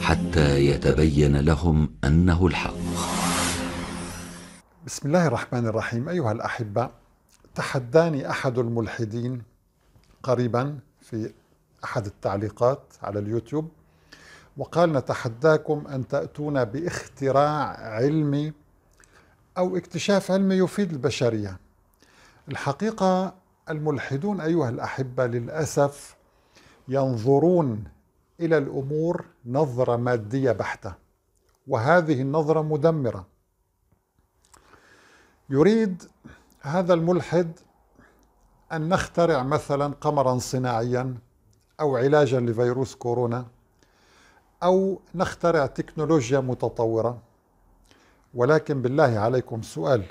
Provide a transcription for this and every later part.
حتى يتبين لهم انه الحق. بسم الله الرحمن الرحيم ايها الاحبه تحداني احد الملحدين قريبا في احد التعليقات على اليوتيوب وقال نتحداكم ان تاتون باختراع علمي او اكتشاف علمي يفيد البشريه. الحقيقه الملحدون ايها الاحبه للاسف ينظرون إلى الأمور نظرة مادية بحتة وهذه النظرة مدمرة يريد هذا الملحد أن نخترع مثلا قمرا صناعيا أو علاجا لفيروس كورونا أو نخترع تكنولوجيا متطورة ولكن بالله عليكم سؤال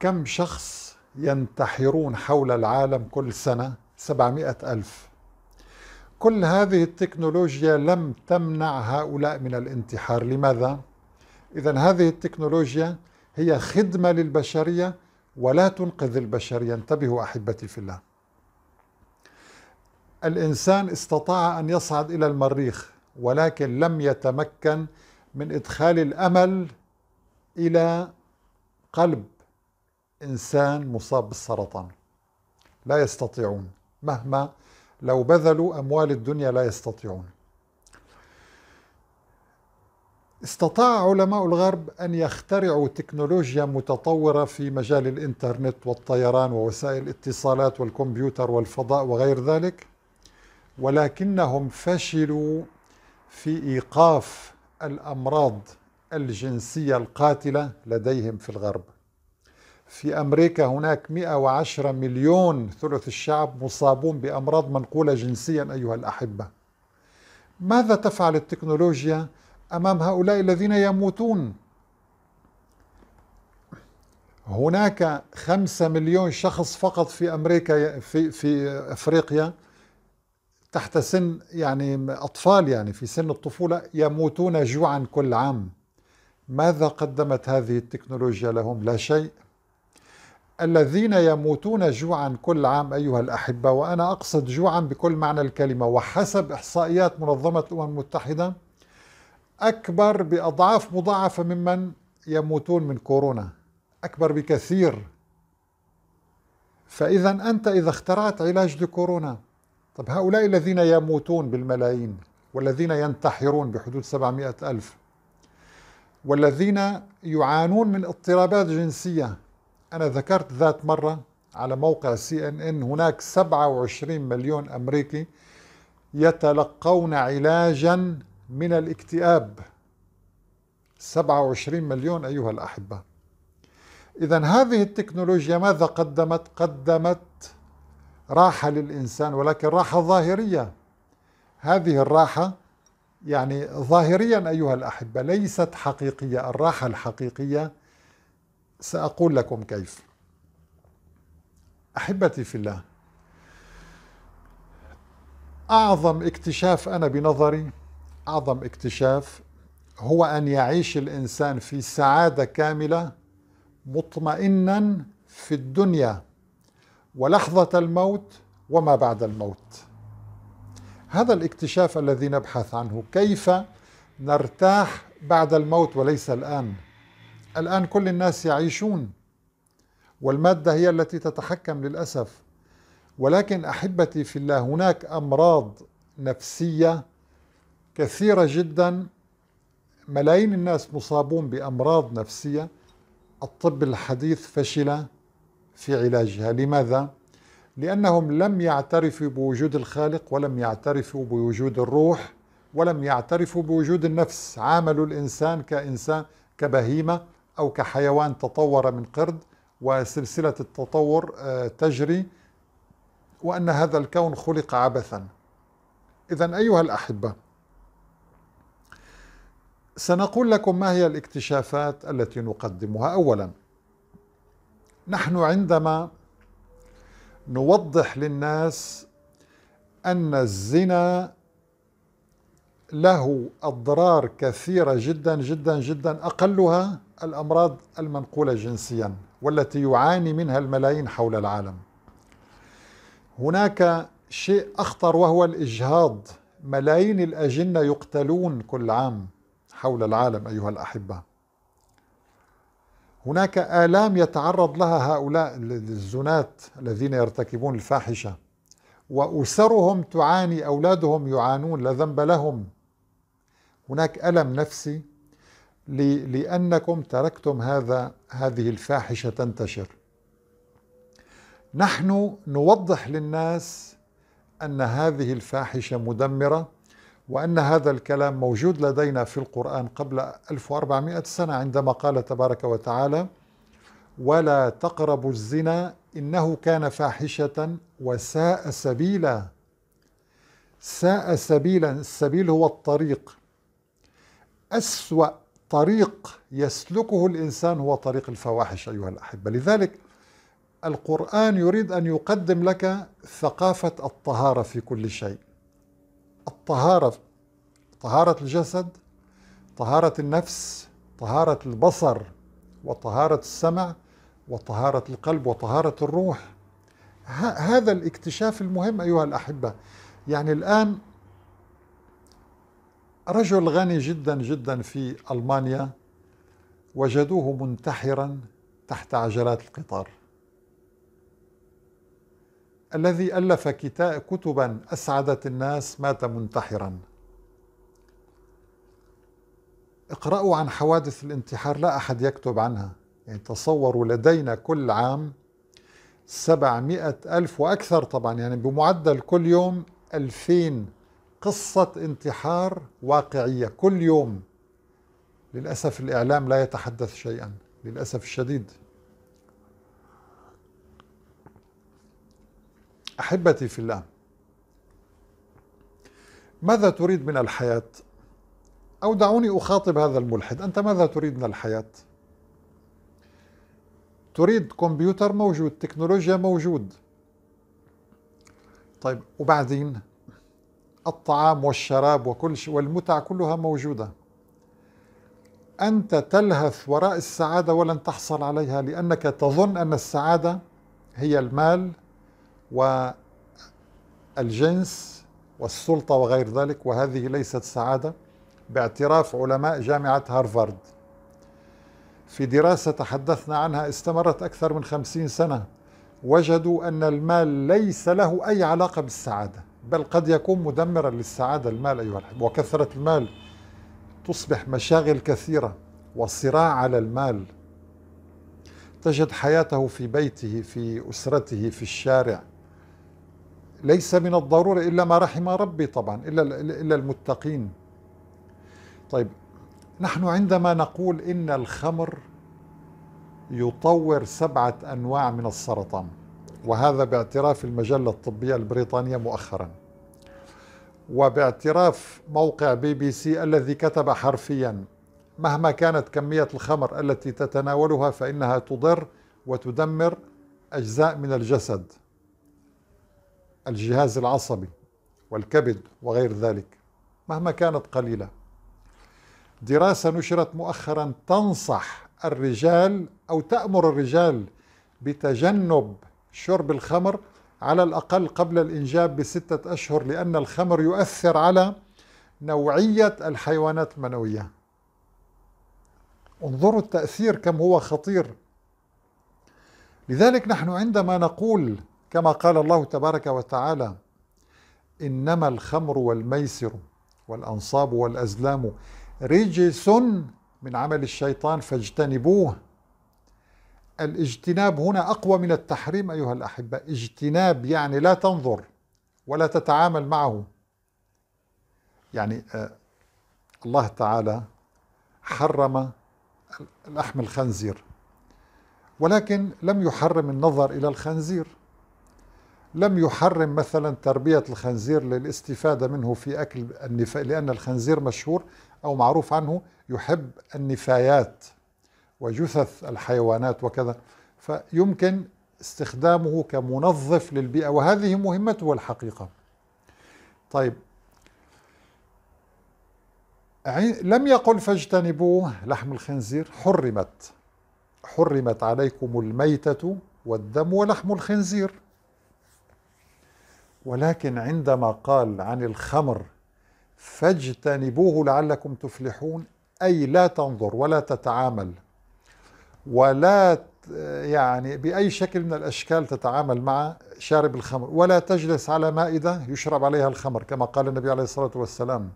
كم شخص ينتحرون حول العالم كل سنة سبعمائه ألف كل هذه التكنولوجيا لم تمنع هؤلاء من الانتحار لماذا؟ إذا هذه التكنولوجيا هي خدمة للبشرية ولا تنقذ البشرية انتبهوا أحبتي في الله الإنسان استطاع أن يصعد إلى المريخ ولكن لم يتمكن من إدخال الأمل إلى قلب إنسان مصاب بالسرطان لا يستطيعون مهما لو بذلوا أموال الدنيا لا يستطيعون استطاع علماء الغرب أن يخترعوا تكنولوجيا متطورة في مجال الإنترنت والطيران ووسائل الاتصالات والكمبيوتر والفضاء وغير ذلك ولكنهم فشلوا في إيقاف الأمراض الجنسية القاتلة لديهم في الغرب في أمريكا هناك 110 مليون ثلث الشعب مصابون بأمراض منقولة جنسيا أيها الأحبة ماذا تفعل التكنولوجيا أمام هؤلاء الذين يموتون هناك خمسة مليون شخص فقط في أمريكا في, في أفريقيا تحت سن يعني أطفال يعني في سن الطفولة يموتون جوعا كل عام ماذا قدمت هذه التكنولوجيا لهم لا شيء الذين يموتون جوعا كل عام أيها الأحبة وأنا أقصد جوعا بكل معنى الكلمة وحسب إحصائيات منظمة الأمم المتحدة أكبر بأضعاف مضاعفة ممن يموتون من كورونا أكبر بكثير فإذا أنت إذا اخترعت علاج لكورونا طب هؤلاء الذين يموتون بالملايين والذين ينتحرون بحدود 700 ألف والذين يعانون من اضطرابات جنسيه أنا ذكرت ذات مرة على موقع سي ان ان هناك 27 مليون أمريكي يتلقون علاجا من الاكتئاب 27 مليون أيها الأحبة إذا هذه التكنولوجيا ماذا قدمت؟ قدمت راحة للإنسان ولكن راحة ظاهرية هذه الراحة يعني ظاهريا أيها الأحبة ليست حقيقية الراحة الحقيقية سأقول لكم كيف أحبتي في الله أعظم اكتشاف أنا بنظري أعظم اكتشاف هو أن يعيش الإنسان في سعادة كاملة مطمئنا في الدنيا ولحظة الموت وما بعد الموت هذا الاكتشاف الذي نبحث عنه كيف نرتاح بعد الموت وليس الآن الآن كل الناس يعيشون والمادة هي التي تتحكم للأسف ولكن أحبتي في الله هناك أمراض نفسية كثيرة جدا ملايين الناس مصابون بأمراض نفسية الطب الحديث فشل في علاجها لماذا؟ لأنهم لم يعترفوا بوجود الخالق ولم يعترفوا بوجود الروح ولم يعترفوا بوجود النفس عاملوا الإنسان كإنسان كبهيمة أو كحيوان تطور من قرد وسلسلة التطور آه، تجري وأن هذا الكون خلق عبثا إذا أيها الأحبة سنقول لكم ما هي الاكتشافات التي نقدمها أولا نحن عندما نوضح للناس أن الزنا له أضرار كثيرة جدا جدا جدا أقلها الأمراض المنقولة جنسيا والتي يعاني منها الملايين حول العالم هناك شيء أخطر وهو الإجهاض ملايين الأجنة يقتلون كل عام حول العالم أيها الأحبة هناك آلام يتعرض لها هؤلاء الزنات الذين يرتكبون الفاحشة وأسرهم تعاني أولادهم يعانون لا ذنب لهم هناك ألم نفسي لأنكم تركتم هذا هذه الفاحشة تنتشر نحن نوضح للناس أن هذه الفاحشة مدمرة وأن هذا الكلام موجود لدينا في القرآن قبل 1400 سنة عندما قال تبارك وتعالى ولا تقربوا الزنا إنه كان فاحشة وساء سبيلا ساء سبيلا السبيل هو الطريق أسوأ طريق يسلكه الإنسان هو طريق الفواحش أيها الأحبة لذلك القرآن يريد أن يقدم لك ثقافة الطهارة في كل شيء الطهارة طهارة الجسد طهارة النفس طهارة البصر وطهارة السمع وطهارة القلب وطهارة الروح هذا الاكتشاف المهم أيها الأحبة يعني الآن رجل غني جدا جدا في ألمانيا وجدوه منتحرا تحت عجلات القطار الذي ألف كتبا أسعدت الناس مات منتحرا اقرأوا عن حوادث الانتحار لا أحد يكتب عنها يعني تصوروا لدينا كل عام سبعمائة ألف وأكثر طبعا يعني بمعدل كل يوم ألفين قصة انتحار واقعية كل يوم للأسف الإعلام لا يتحدث شيئا للأسف الشديد أحبتي في الله ماذا تريد من الحياة؟ أو دعوني أخاطب هذا الملحد أنت ماذا تريد من الحياة؟ تريد كمبيوتر موجود تكنولوجيا موجود طيب وبعدين الطعام والشراب وكل شيء والمتع كلها موجودة أنت تلهث وراء السعادة ولن تحصل عليها لأنك تظن أن السعادة هي المال والجنس والسلطة وغير ذلك وهذه ليست سعادة باعتراف علماء جامعة هارفارد في دراسة تحدثنا عنها استمرت أكثر من خمسين سنة وجدوا أن المال ليس له أي علاقة بالسعادة بل قد يكون مدمرا للسعادة المال أيها الحب وكثرة المال تصبح مشاغل كثيرة وصراع على المال تجد حياته في بيته في أسرته في الشارع ليس من الضروري إلا ما رحم ربي طبعا إلا, إلا المتقين طيب نحن عندما نقول إن الخمر يطور سبعة أنواع من السرطان وهذا باعتراف المجلة الطبية البريطانية مؤخرا وباعتراف موقع بي بي سي الذي كتب حرفيا مهما كانت كمية الخمر التي تتناولها فإنها تضر وتدمر أجزاء من الجسد الجهاز العصبي والكبد وغير ذلك مهما كانت قليلة دراسة نشرت مؤخرا تنصح الرجال أو تأمر الرجال بتجنب شرب الخمر على الأقل قبل الإنجاب بستة أشهر لأن الخمر يؤثر على نوعية الحيوانات المنوية انظروا التأثير كم هو خطير لذلك نحن عندما نقول كما قال الله تبارك وتعالى إنما الخمر والميسر والأنصاب والأزلام رجس من عمل الشيطان فاجتنبوه الاجتناب هنا أقوى من التحريم أيها الأحبة اجتناب يعني لا تنظر ولا تتعامل معه يعني آه، الله تعالى حرم لحم الخنزير ولكن لم يحرم النظر إلى الخنزير لم يحرم مثلا تربية الخنزير للاستفادة منه في أكل النفايات لأن الخنزير مشهور أو معروف عنه يحب النفايات وجثث الحيوانات وكذا فيمكن استخدامه كمنظف للبيئة وهذه مهمته الحقيقة طيب لم يقل فاجتنبوه لحم الخنزير حرمت حرمت عليكم الميتة والدم ولحم الخنزير ولكن عندما قال عن الخمر فاجتنبوه لعلكم تفلحون أي لا تنظر ولا تتعامل ولا يعني بأي شكل من الأشكال تتعامل مع شارب الخمر ولا تجلس على مائدة يشرب عليها الخمر كما قال النبي عليه الصلاة والسلام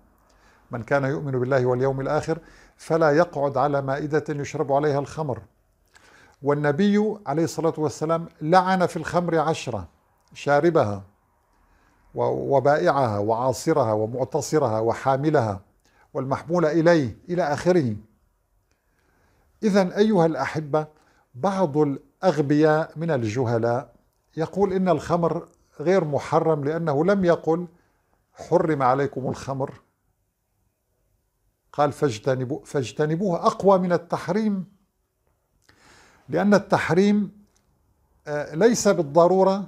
من كان يؤمن بالله واليوم الآخر فلا يقعد على مائدة يشرب عليها الخمر والنبي عليه الصلاة والسلام لعن في الخمر عشرة شاربها وبائعها وعاصرها ومعتصرها وحاملها والمحمول إليه إلى آخره إذا أيها الأحبة بعض الأغبياء من الجهلاء يقول إن الخمر غير محرم لأنه لم يقل حرم عليكم الخمر قال فاجتنبوه فاجتنبوه أقوى من التحريم لأن التحريم آه، ليس بالضرورة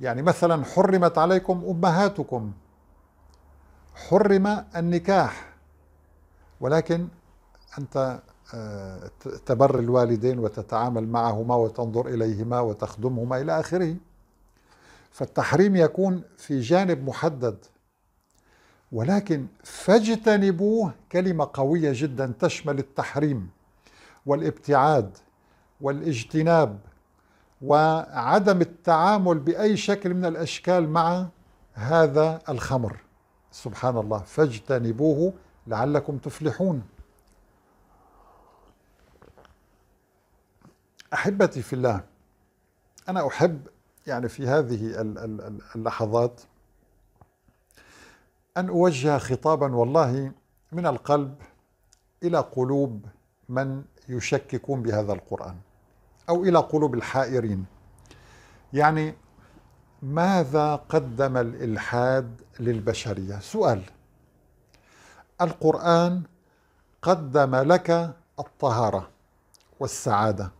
يعني مثلا حرمت عليكم أمهاتكم حرم النكاح ولكن أنت تبر الوالدين وتتعامل معهما وتنظر إليهما وتخدمهما إلى آخره فالتحريم يكون في جانب محدد ولكن فاجتنبوه كلمة قوية جدا تشمل التحريم والابتعاد والاجتناب وعدم التعامل بأي شكل من الأشكال مع هذا الخمر سبحان الله فاجتنبوه لعلكم تفلحون أحبتي في الله أنا أحب يعني في هذه اللحظات أن أوجه خطابا والله من القلب إلى قلوب من يشككون بهذا القرآن أو إلى قلوب الحائرين يعني ماذا قدم الإلحاد للبشرية؟ سؤال القرآن قدم لك الطهارة والسعادة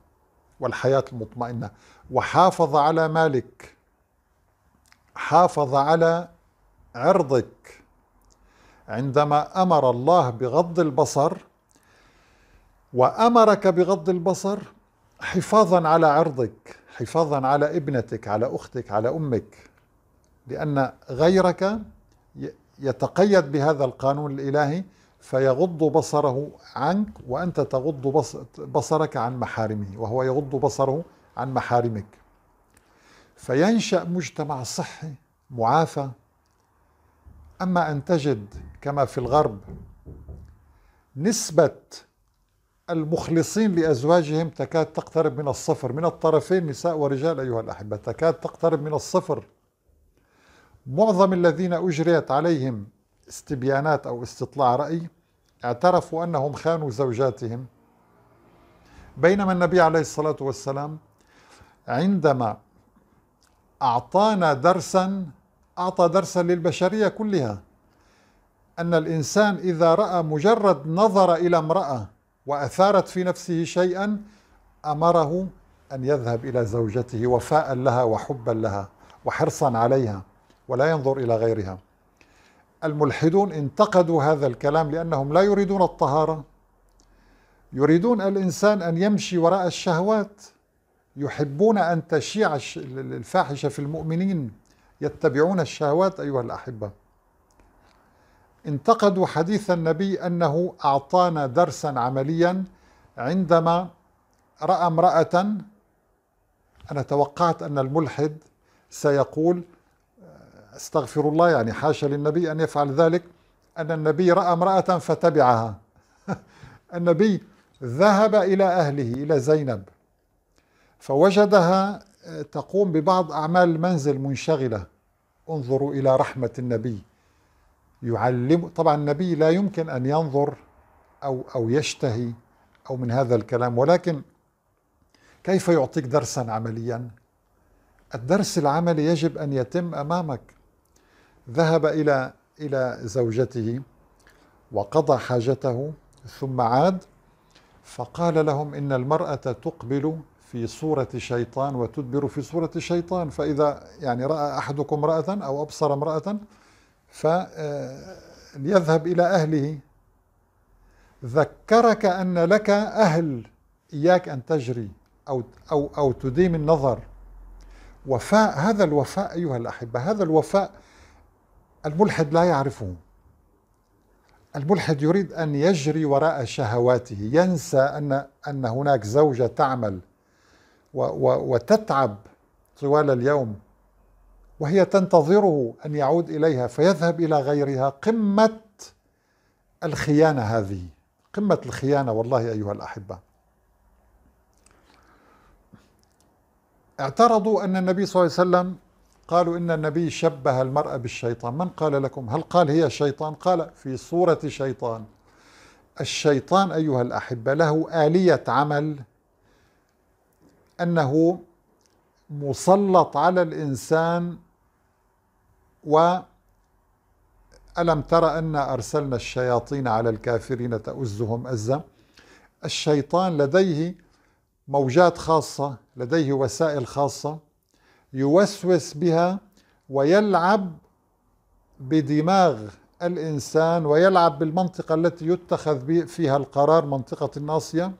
والحياة المطمئنة وحافظ على مالك حافظ على عرضك عندما أمر الله بغض البصر وأمرك بغض البصر حفاظا على عرضك حفاظا على ابنتك على أختك على أمك لأن غيرك يتقيد بهذا القانون الإلهي فيغض بصره عنك وأنت تغض بصرك عن محارمه وهو يغض بصره عن محارمك فينشأ مجتمع صحي معافى أما أن تجد كما في الغرب نسبة المخلصين لأزواجهم تكاد تقترب من الصفر من الطرفين نساء ورجال أيها الأحبة تكاد تقترب من الصفر معظم الذين أجريت عليهم استبيانات أو استطلاع رأي اعترفوا أنهم خانوا زوجاتهم بينما النبي عليه الصلاة والسلام عندما أعطانا درسا أعطى درسا للبشرية كلها أن الإنسان إذا رأى مجرد نظر إلى امرأة وأثارت في نفسه شيئا أمره أن يذهب إلى زوجته وفاء لها وحبا لها وحرصا عليها ولا ينظر إلى غيرها الملحدون انتقدوا هذا الكلام لأنهم لا يريدون الطهارة يريدون الإنسان أن يمشي وراء الشهوات يحبون أن تشيع الفاحشة في المؤمنين يتبعون الشهوات أيها الأحبة انتقدوا حديث النبي أنه أعطانا درسا عمليا عندما رأى امرأة أنا توقعت أن الملحد سيقول استغفر الله يعني حاشا للنبي أن يفعل ذلك أن النبي رأى امرأة فتبعها النبي ذهب إلى أهله إلى زينب فوجدها آه، تقوم ببعض أعمال المنزل منشغلة انظروا إلى رحمة النبي يعلم طبعا النبي لا يمكن أن ينظر أو أو يشتهي أو من هذا الكلام ولكن كيف يعطيك درسا عمليا؟ الدرس العملي يجب أن يتم أمامك ذهب إلى إلى زوجته وقضى حاجته ثم عاد فقال لهم إن المرأة تقبل في صورة شيطان وتدبر في صورة شيطان فإذا يعني رأى أحدكم امرأة أو أبصر امرأة فليذهب إلى أهله ذكرك أن لك أهل إياك أن تجري أو أو أو تديم النظر وفاء هذا الوفاء أيها الأحبة هذا الوفاء الملحد لا يعرفه الملحد يريد أن يجري وراء شهواته ينسى أن, أن هناك زوجة تعمل و و وتتعب طوال اليوم وهي تنتظره أن يعود إليها فيذهب إلى غيرها قمة الخيانة هذه قمة الخيانة والله أيها الأحبة اعترضوا أن النبي صلى الله عليه وسلم قالوا إن النبي شبه المرأة بالشيطان من قال لكم هل قال هي شيطان قال في صورة شيطان الشيطان أيها الأحبة له آلية عمل أنه مسلط على الإنسان و ألم ترى أن أرسلنا الشياطين على الكافرين تؤزهم أزا الشيطان لديه موجات خاصة لديه وسائل خاصة يوسوس بها ويلعب بدماغ الانسان ويلعب بالمنطقه التي يتخذ فيها القرار منطقه الناصيه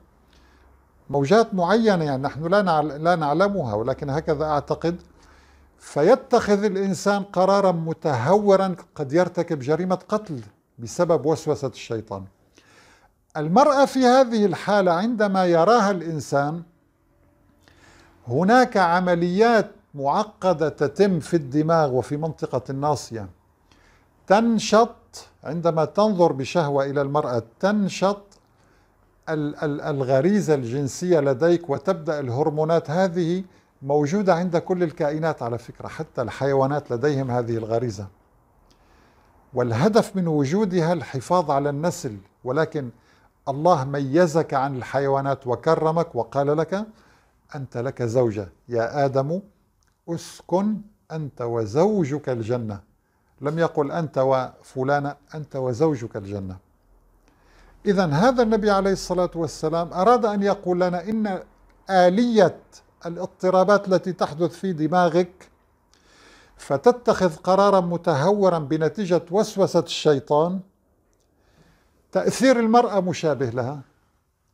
موجات معينه يعني نحن لا لا نعلمها ولكن هكذا اعتقد فيتخذ الانسان قرارا متهورا قد يرتكب جريمه قتل بسبب وسوسه الشيطان. المراه في هذه الحاله عندما يراها الانسان هناك عمليات معقدة تتم في الدماغ وفي منطقة الناصية تنشط عندما تنظر بشهوة إلى المرأة تنشط الغريزة الجنسية لديك وتبدأ الهرمونات هذه موجودة عند كل الكائنات على فكرة حتى الحيوانات لديهم هذه الغريزة والهدف من وجودها الحفاظ على النسل ولكن الله ميزك عن الحيوانات وكرمك وقال لك أنت لك زوجة يا آدم اسكن أنت وزوجك الجنة لم يقل أنت وفلانة أنت وزوجك الجنة إذا هذا النبي عليه الصلاة والسلام أراد أن يقول لنا إن آلية الاضطرابات التي تحدث في دماغك فتتخذ قرارا متهورا بنتيجة وسوسة الشيطان تأثير المرأة مشابه لها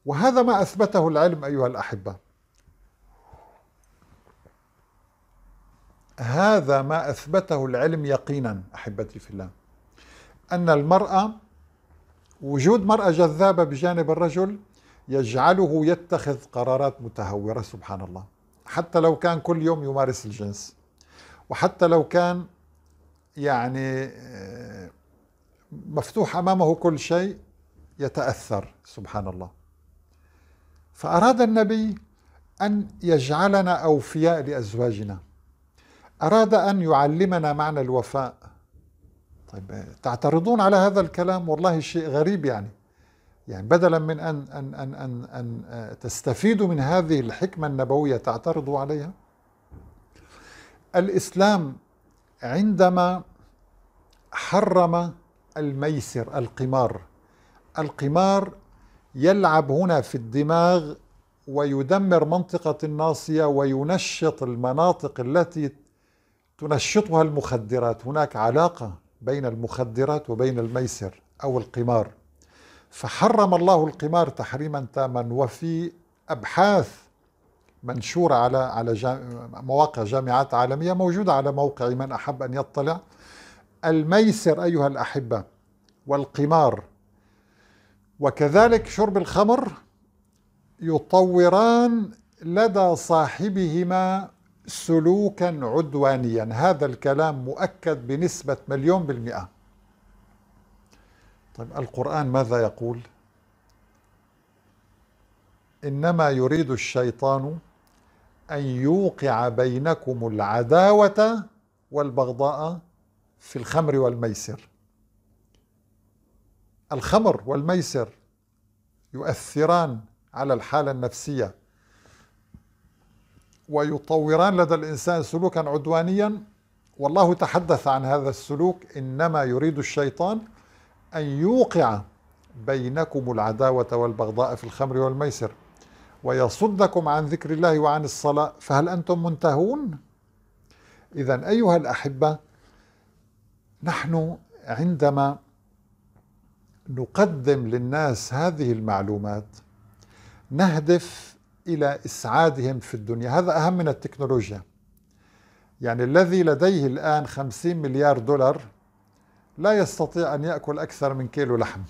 وهذا ما أثبته العلم أيها الأحبة هذا ما اثبته العلم يقينا احبتي في الله ان المراه وجود مراه جذابه بجانب الرجل يجعله يتخذ قرارات متهوره سبحان الله حتى لو كان كل يوم يمارس الجنس وحتى لو كان يعني آه، مفتوح امامه كل شيء يتاثر سبحان الله فاراد النبي ان يجعلنا اوفياء لازواجنا أراد أن يعلمنا معنى الوفاء طيب تعترضون على هذا الكلام والله شيء غريب يعني يعني بدلا من أن, أن, أن, أن, أن آه، تستفيدوا من هذه الحكمة النبوية تعترضوا عليها الإسلام عندما حرم الميسر القمار القمار يلعب هنا في الدماغ ويدمر منطقة الناصية وينشط المناطق التي تنشطها المخدرات هناك علاقة بين المخدرات وبين الميسر أو القمار فحرم الله القمار تحريما تاما وفي أبحاث منشورة على على مواقع جامعات عالمية موجودة على موقع من أحب أن يطلع الميسر أيها الأحبة والقمار وكذلك شرب الخمر يطوران لدى صاحبهما سلوكا عدوانيا هذا الكلام مؤكد بنسبة مليون بالمئة طيب القرآن ماذا يقول إنما يريد الشيطان أن يوقع بينكم العداوة والبغضاء في الخمر والميسر الخمر والميسر يؤثران على الحالة النفسية ويطوران لدى الإنسان سلوكا عدوانيا والله تحدث عن هذا السلوك إنما يريد الشيطان أن يوقع بينكم العداوة والبغضاء في الخمر والميسر ويصدكم عن ذكر الله وعن الصلاة فهل أنتم منتهون؟ إذا أيها الأحبة نحن عندما نقدم للناس هذه المعلومات نهدف إلى إسعادهم في الدنيا هذا أهم من التكنولوجيا يعني الذي لديه الآن 50 مليار دولار لا يستطيع أن يأكل أكثر من كيلو لحم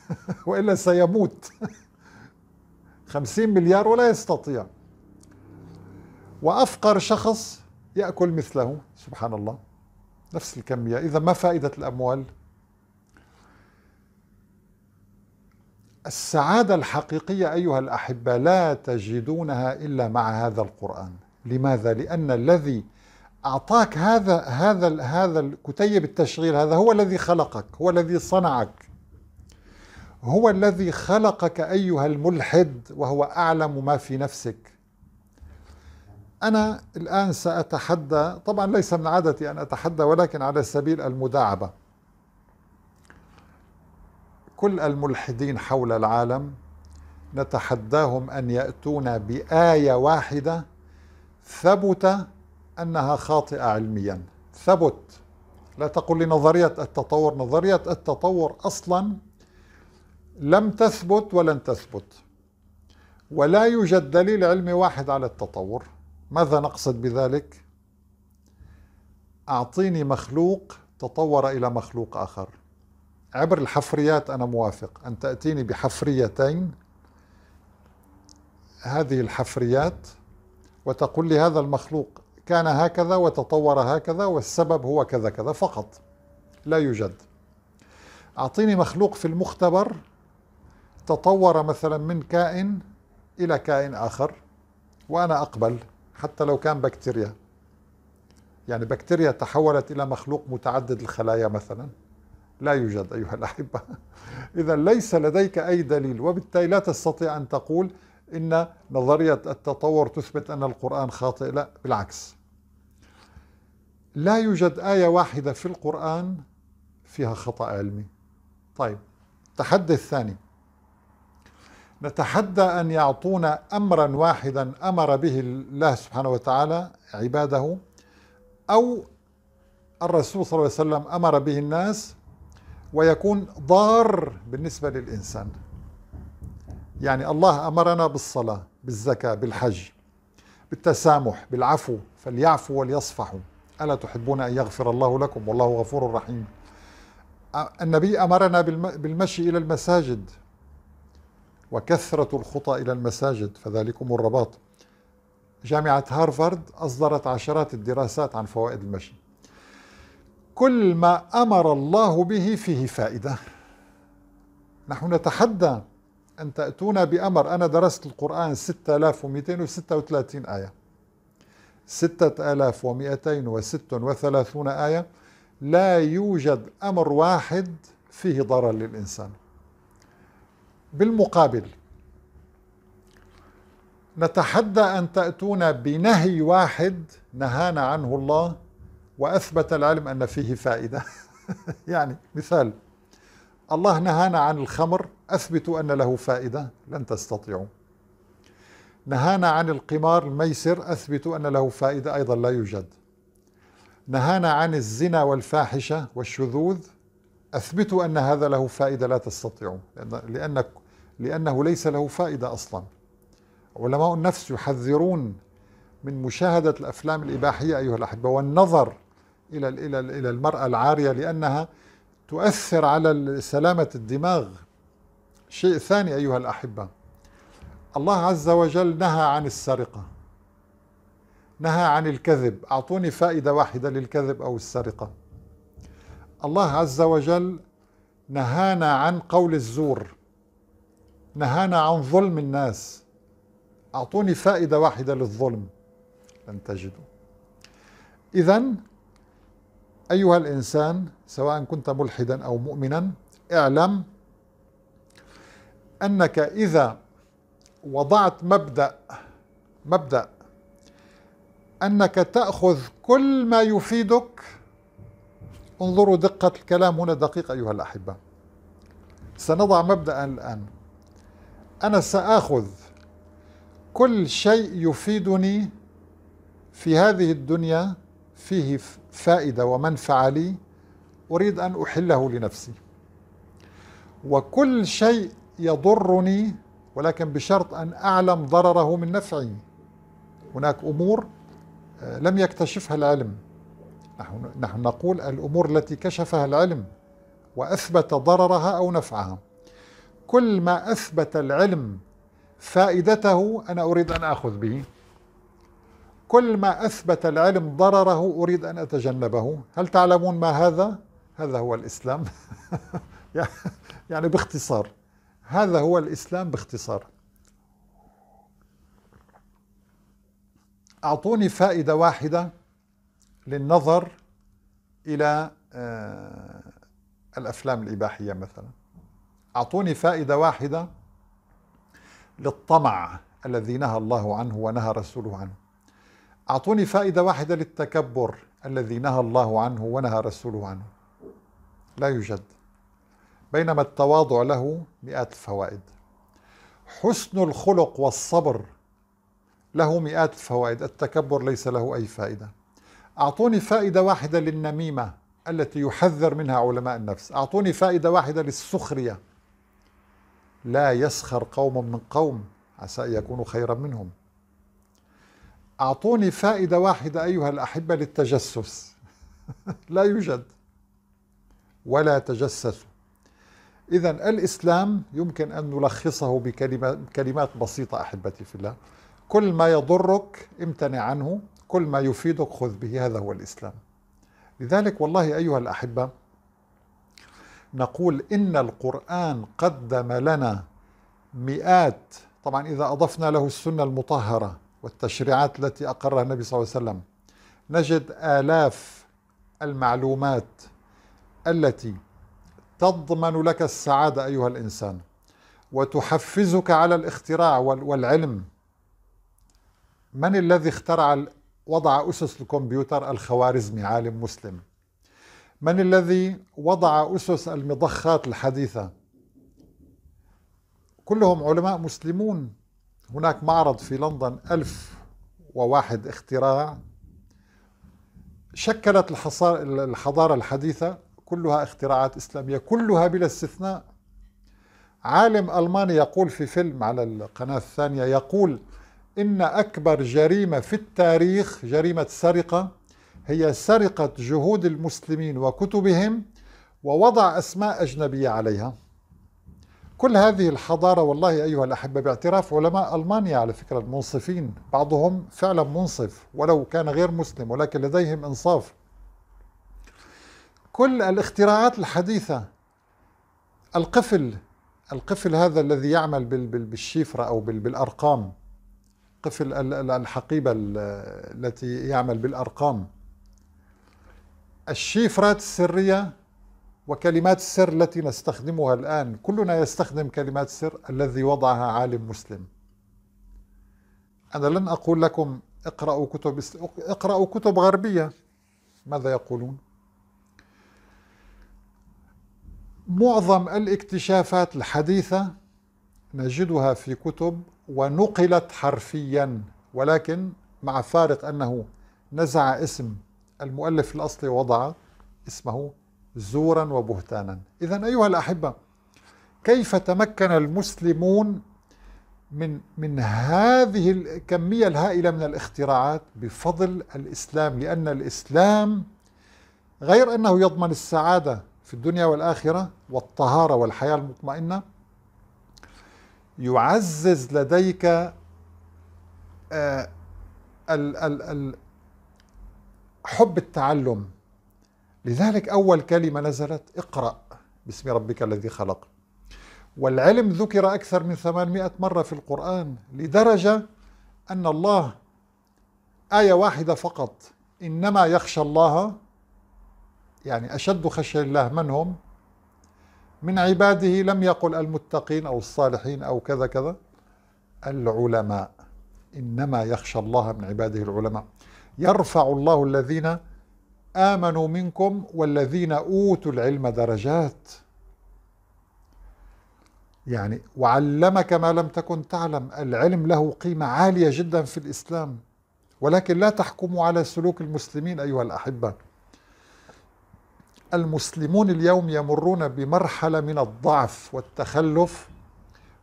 وإلا سيموت 50 مليار ولا يستطيع وأفقر شخص يأكل مثله سبحان الله نفس الكمية إذا ما فائدة الأموال السعادة الحقيقية أيها الأحبة لا تجدونها إلا مع هذا القرآن لماذا؟ لأن الذي أعطاك هذا هذا هذا الكتيب التشغيل هذا هو الذي خلقك هو الذي صنعك هو الذي خلقك أيها الملحد وهو أعلم ما في نفسك أنا الآن سأتحدى طبعا ليس من عادتي أن أتحدى ولكن على سبيل المداعبة كل الملحدين حول العالم نتحداهم ان ياتونا بايه واحده ثبت انها خاطئه علميا ثبت لا تقل لي نظريه التطور نظريه التطور اصلا لم تثبت ولن تثبت ولا يوجد دليل علمي واحد على التطور ماذا نقصد بذلك اعطيني مخلوق تطور الى مخلوق اخر عبر الحفريات أنا موافق أن تأتيني بحفريتين هذه الحفريات وتقول لي هذا المخلوق كان هكذا وتطور هكذا والسبب هو كذا كذا فقط لا يوجد أعطيني مخلوق في المختبر تطور مثلا من كائن إلى كائن آخر وأنا أقبل حتى لو كان بكتيريا يعني بكتيريا تحولت إلى مخلوق متعدد الخلايا مثلا لا يوجد أيها الأحبة إذا ليس لديك أي دليل وبالتالي لا تستطيع أن تقول إن نظرية التطور تثبت أن القرآن خاطئ لا بالعكس لا يوجد آية واحدة في القرآن فيها خطأ علمي طيب التحدي الثاني نتحدى أن يعطونا أمرا واحدا أمر به الله سبحانه وتعالى عباده أو الرسول صلى الله عليه وسلم أمر به الناس ويكون ضار بالنسبة للإنسان يعني الله أمرنا بالصلاة بالزكاة بالحج بالتسامح بالعفو فليعفو وليصفحوا ألا تحبون أن يغفر الله لكم والله غفور رحيم النبي أمرنا بالمشي إلى المساجد وكثرة الخطى إلى المساجد فذلكم الرباط جامعة هارفارد أصدرت عشرات الدراسات عن فوائد المشي كل ما أمر الله به فيه فائدة نحن نتحدى أن تأتونا بأمر أنا درست القرآن 6236 آية 6236 آية لا يوجد أمر واحد فيه ضرر للإنسان بالمقابل نتحدى أن تأتونا بنهي واحد نهانا عنه الله وأثبت العلم أن فيه فائدة يعني مثال الله نهانا عن الخمر أثبتوا أن له فائدة لن تستطيعوا نهانا عن القمار الميسر أثبتوا أن له فائدة أيضا لا يوجد نهانا عن الزنا والفاحشة والشذوذ أثبتوا أن هذا له فائدة لا تستطيعوا لأن لأنه ليس له فائدة أصلا علماء النفس يحذرون من مشاهدة الأفلام الإباحية أيها الأحبة والنظر الى الى الى المراه العاريه لانها تؤثر على سلامه الدماغ. شيء ثاني ايها الاحبه الله عز وجل نهى عن السرقه. نهى عن الكذب، اعطوني فائده واحده للكذب او السرقه. الله عز وجل نهانا عن قول الزور. نهانا عن ظلم الناس. اعطوني فائده واحده للظلم لن تجدوا. اذا أيها الإنسان سواء كنت ملحدا أو مؤمنا اعلم أنك إذا وضعت مبدأ مبدأ أنك تأخذ كل ما يفيدك انظروا دقة الكلام هنا دقيق أيها الأحبة سنضع مبدأ الآن أنا سآخذ كل شيء يفيدني في هذه الدنيا فيه فائدة ومنفعة لي أريد أن أحله لنفسي وكل شيء يضرني ولكن بشرط أن أعلم ضرره من نفعي هناك أمور آه، لم يكتشفها العلم نحن, نحن نقول الأمور التي كشفها العلم وأثبت ضررها أو نفعها كل ما أثبت العلم فائدته أنا أريد أن أخذ به كل ما أثبت العلم ضرره أريد أن أتجنبه هل تعلمون ما هذا؟ هذا هو الإسلام يعني باختصار هذا هو الإسلام باختصار أعطوني فائدة واحدة للنظر إلى آه، الأفلام الإباحية مثلا أعطوني فائدة واحدة للطمع الذي نهى الله عنه ونهى رسوله عنه أعطوني فائدة واحدة للتكبر الذي نهى الله عنه ونهى رسوله عنه لا يوجد بينما التواضع له مئات الفوائد حسن الخلق والصبر له مئات الفوائد التكبر ليس له أي فائدة أعطوني فائدة واحدة للنميمة التي يحذر منها علماء النفس أعطوني فائدة واحدة للسخرية لا يسخر قوم من قوم عسى أن يكونوا خيرا منهم أعطوني فائدة واحدة أيها الأحبة للتجسس لا يوجد ولا تجسسوا إذا الإسلام يمكن أن نلخصه بكلمات بسيطة أحبتي في الله كل ما يضرك امتنع عنه كل ما يفيدك خذ به هذا هو الإسلام لذلك والله أيها الأحبة نقول إن القرآن قدم لنا مئات طبعا إذا أضفنا له السنة المطهرة والتشريعات التي أقرها النبي صلى الله عليه وسلم نجد آلاف المعلومات التي تضمن لك السعادة أيها الإنسان وتحفزك على الاختراع والعلم من الذي اخترع وضع أسس الكمبيوتر الخوارزمي عالم مسلم من الذي وضع أسس المضخات الحديثة كلهم علماء مسلمون هناك معرض في لندن ألف وواحد اختراع شكلت الحضارة الحديثة كلها اختراعات إسلامية كلها بلا استثناء عالم ألماني يقول في فيلم على القناة الثانية يقول إن أكبر جريمة في التاريخ جريمة سرقة هي سرقة جهود المسلمين وكتبهم ووضع أسماء أجنبية عليها كل هذه الحضارة والله أيها الأحبة باعتراف علماء ألمانيا على فكرة المنصفين بعضهم فعلا منصف ولو كان غير مسلم ولكن لديهم إنصاف كل الاختراعات الحديثة القفل القفل هذا الذي يعمل بالشفرة أو بالأرقام قفل الحقيبة التي يعمل بالأرقام الشيفرات السرية وكلمات السر التي نستخدمها الآن كلنا يستخدم كلمات السر الذي وضعها عالم مسلم أنا لن أقول لكم اقرأوا كتب اقرأوا كتب غربية ماذا يقولون؟ معظم الاكتشافات الحديثة نجدها في كتب ونقلت حرفيا ولكن مع فارق أنه نزع اسم المؤلف الأصلي ووضع اسمه زورا وبهتانا إذا أيها الأحبة كيف تمكن المسلمون من من هذه الكمية الهائلة من الاختراعات بفضل الإسلام لأن الإسلام غير أنه يضمن السعادة في الدنيا والآخرة والطهارة والحياة المطمئنة يعزز لديك آه، ال ال ال حب التعلم لذلك أول كلمة نزلت اقرأ باسم ربك الذي خلق والعلم ذكر أكثر من 800 مرة في القرآن لدرجة أن الله آية واحدة فقط إنما يخشى الله يعني أشد خشية الله من هم من عباده لم يقل المتقين أو الصالحين أو كذا كذا العلماء إنما يخشى الله من عباده العلماء يرفع الله الذين امنوا منكم والذين اوتوا العلم درجات يعني وعلمك ما لم تكن تعلم العلم له قيمه عاليه جدا في الاسلام ولكن لا تحكموا على سلوك المسلمين ايها الاحبه المسلمون اليوم يمرون بمرحله من الضعف والتخلف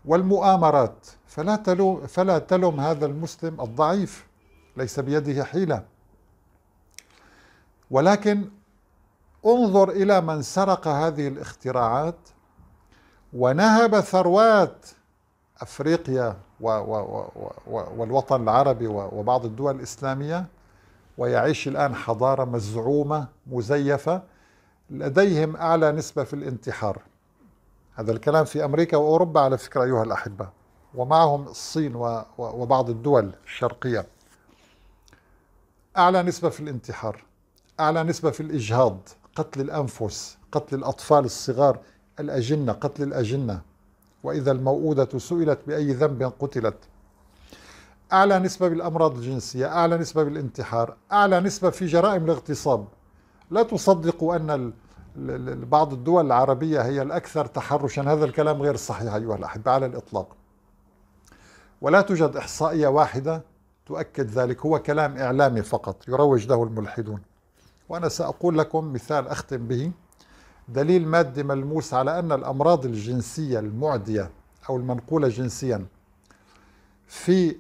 والمؤامرات فلا تلوم, فلا تلوم هذا المسلم الضعيف ليس بيده حيله ولكن انظر الى من سرق هذه الاختراعات ونهب ثروات افريقيا والوطن العربي وبعض الدول الاسلاميه ويعيش الان حضاره مزعومه مزيفه لديهم اعلى نسبه في الانتحار هذا الكلام في امريكا واوروبا على فكره ايها الاحبه ومعهم الصين وبعض الدول الشرقيه اعلى نسبه في الانتحار أعلى نسبة في الإجهاض قتل الأنفس قتل الأطفال الصغار الأجنة قتل الأجنة وإذا الموؤودة سئلت بأي ذنب قتلت أعلى نسبة بالأمراض الجنسية أعلى نسبة بالانتحار أعلى نسبة في جرائم الاغتصاب لا تصدقوا أن بعض الدول العربية هي الأكثر تحرشا هذا الكلام غير صحيح أيها الأحبة على الإطلاق ولا توجد إحصائية واحدة تؤكد ذلك هو كلام إعلامي فقط يروج له الملحدون وأنا سأقول لكم مثال أختم به دليل مادي ملموس على أن الأمراض الجنسية المعدية أو المنقولة جنسيا في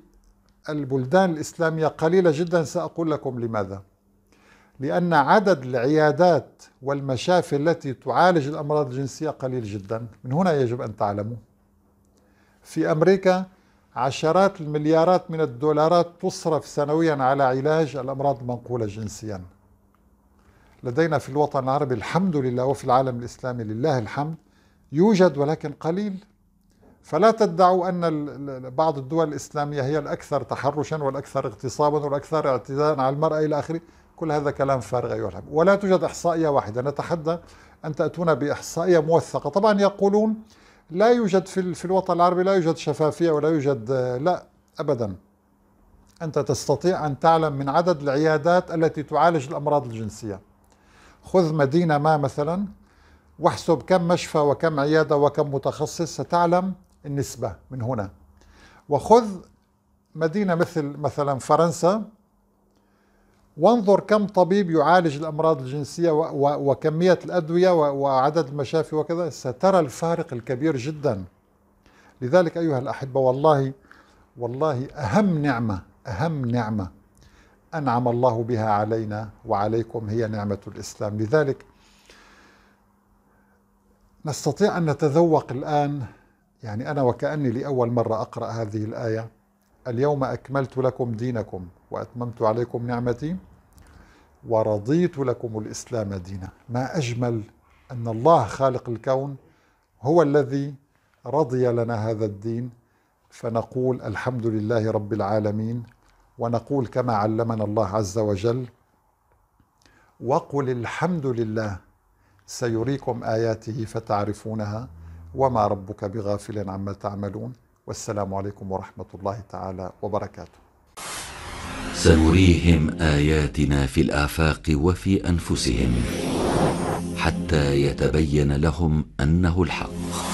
البلدان الإسلامية قليلة جدا سأقول لكم لماذا لأن عدد العيادات والمشافي التي تعالج الأمراض الجنسية قليل جدا من هنا يجب أن تعلموا في أمريكا عشرات المليارات من الدولارات تصرف سنويا على علاج الأمراض المنقولة جنسيا لدينا في الوطن العربي الحمد لله وفي العالم الإسلامي لله الحمد يوجد ولكن قليل فلا تدعوا أن بعض الدول الإسلامية هي الأكثر تحرشا والأكثر اغتصابا والأكثر اعتداء على المرأة إلى آخره كل هذا كلام فارغ أيها الحمد. ولا توجد إحصائية واحدة نتحدى أن تأتون بإحصائية موثقة طبعا يقولون لا يوجد في, في الوطن العربي لا يوجد شفافية ولا يوجد آه، لا أبدا أنت تستطيع أن تعلم من عدد العيادات التي تعالج الأمراض الجنسية خذ مدينة ما مثلا واحسب كم مشفى وكم عيادة وكم متخصص ستعلم النسبة من هنا وخذ مدينة مثل مثلا فرنسا وانظر كم طبيب يعالج الأمراض الجنسية وكمية الأدوية وعدد المشافي وكذا سترى الفارق الكبير جدا لذلك أيها الأحبة والله والله أهم نعمة أهم نعمة أنعم الله بها علينا وعليكم هي نعمة الإسلام لذلك نستطيع أن نتذوق الآن يعني أنا وكأني لأول مرة أقرأ هذه الآية اليوم أكملت لكم دينكم وأتممت عليكم نعمتي ورضيت لكم الإسلام دينا ما أجمل أن الله خالق الكون هو الذي رضي لنا هذا الدين فنقول الحمد لله رب العالمين ونقول كما علمنا الله عز وجل وقل الحمد لله سيريكم اياته فتعرفونها وما ربك بغافل عما تعملون والسلام عليكم ورحمه الله تعالى وبركاته سنريهم اياتنا في الافاق وفي انفسهم حتى يتبين لهم انه الحق